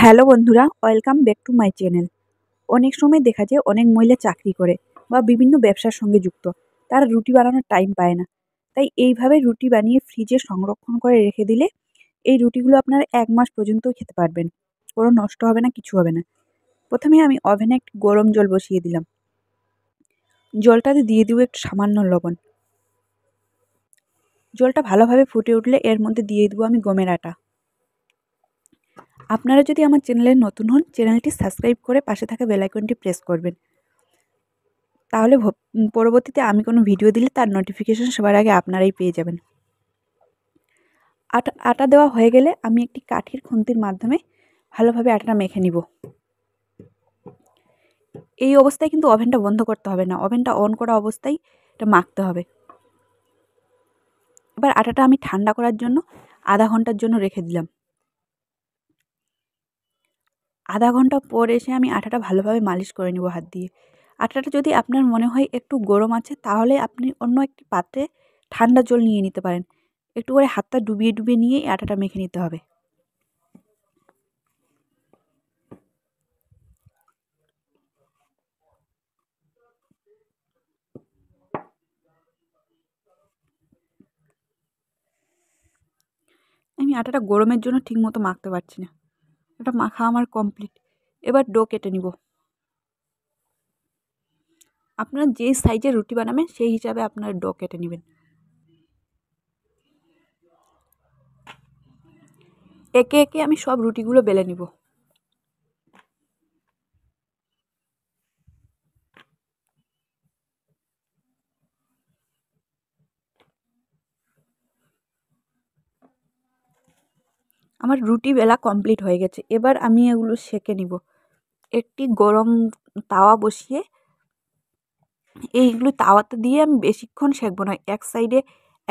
hello বন্ধুরা welcome back to my channel অনেক সময় দেখা যায় অনেক মহিলা চাকরি করে বা বিভিন্ন ব্যবসার সঙ্গে যুক্ত তারা রুটি বানানোর টাইম পায় না তাই এইভাবে রুটি বানিয়ে ফ্রিজে সংরক্ষণ করে রেখে দিলে এই রুটিগুলো আপনারা এক মাস পর্যন্ত খেতে পারবেন কোনো নষ্ট হবে না কিছু হবে না প্রথমে আমি ওভেনে একটি গরম জল বসিয়ে দিলাম জলটাতে দিয়ে দিব একটু সামান্য লবণ জলটা ভালোভাবে ফুটে উঠলে এর মধ্যে দিয়ে দেবো আমি গমের আটা আপনারা যদি আমার চ্যানেলে নতুন হন চ্যানেলটি সাবস্ক্রাইব করে পাশে থাকা বেলাইকনটি প্রেস করবেন তাহলে পরবর্তীতে আমি কোনো ভিডিও দিলে তার নোটিফিকেশান সবার আগে আপনারাই পেয়ে যাবেন আটা আটা দেওয়া হয়ে গেলে আমি একটি কাঠির খুন্তির মাধ্যমে ভালোভাবে আটাটা মেখে নিব এই অবস্থায় কিন্তু ওভেনটা বন্ধ করতে হবে না ওভেনটা অন করা অবস্থায় এটা মাখতে হবে এবার আটাটা আমি ঠান্ডা করার জন্য আধা ঘন্টার জন্য রেখে দিলাম আধা ঘন্টা পর এসে আমি আটাটা ভালোভাবে মালিশ করে নেব হাত দিয়ে আটাটা যদি আপনার মনে হয় একটু গরম আছে তাহলে আপনি অন্য একটি পাত্রে ঠান্ডা জল নিয়ে নিতে পারেন একটু করে হাতটা ডুবিয়ে ডুবিয়ে নিয়ে আটাটা মেখে নিতে হবে আমি আটাটা গরমের জন্য ঠিকমতো মাখতে পারছি না এটা মাখা আমার কমপ্লিট এবার ডো কেটে নিব আপনার যে সাইজের রুটি বানাবেন সেই হিসাবে আপনার ডো কেটে নেবেন একে একে আমি সব রুটিগুলো বেলে নিব আমার রুটি বেলা কমপ্লিট হয়ে গেছে এবার আমি এগুলো সেঁকে নিব একটি গরম তাওয়া বসিয়ে এইগুলো তাওয়াতে দিয়ে আমি বেশিক্ষণ সেঁকবো না এক সাইডে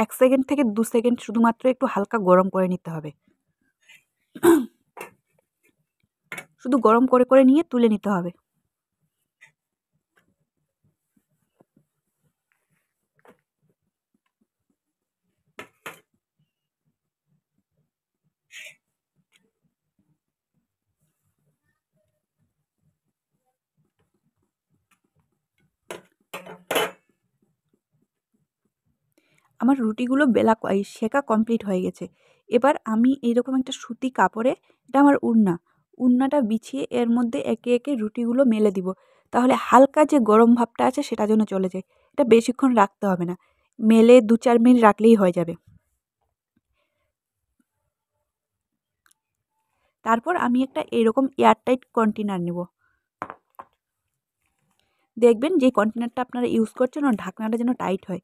এক সেকেন্ড থেকে দু সেকেন্ড শুধুমাত্র একটু হালকা গরম করে নিতে হবে শুধু গরম করে করে নিয়ে তুলে নিতে হবে আমার রুটিগুলো বেলা শেখা কমপ্লিট হয়ে গেছে এবার আমি এইরকম একটা সুতি কাপড়ে এটা আমার উড়না উড়নাটা বিছিয়ে এর মধ্যে একে একে রুটিগুলো মেলে দিব তাহলে হালকা যে গরম ভাবটা আছে সেটা যেন চলে যায় এটা বেশিক্ষণ রাখতে হবে না মেলে দু চার মিনিট রাখলেই হয়ে যাবে তারপর আমি একটা এরকম এয়ারটাইট কন্টেনার নেব দেখবেন যে কন্টেনারটা আপনারা ইউজ করছেন ওর ঢাকনাটা যেন টাইট হয়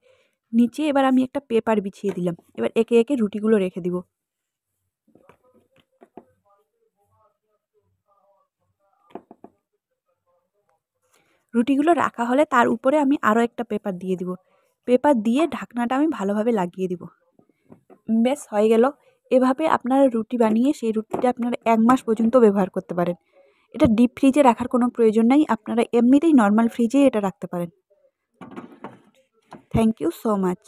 নিচে এবার আমি একটা পেপার বিছিয়ে দিলাম এবার একে একে রুটিগুলো রেখে দিব রুটিগুলো রাখা হলে তার উপরে আমি আরও একটা পেপার দিয়ে দিব পেপার দিয়ে ঢাকনাটা আমি ভালোভাবে লাগিয়ে দিব বেশ হয়ে গেল এভাবে আপনারা রুটি বানিয়ে সেই রুটিটা আপনারা এক মাস পর্যন্ত ব্যবহার করতে পারেন এটা ডিপ ফ্রিজে রাখার কোনো প্রয়োজন নাই আপনারা এমনিতেই নর্মাল ফ্রিজেই এটা রাখতে পারেন থ্যাংক ইউ সো মাচ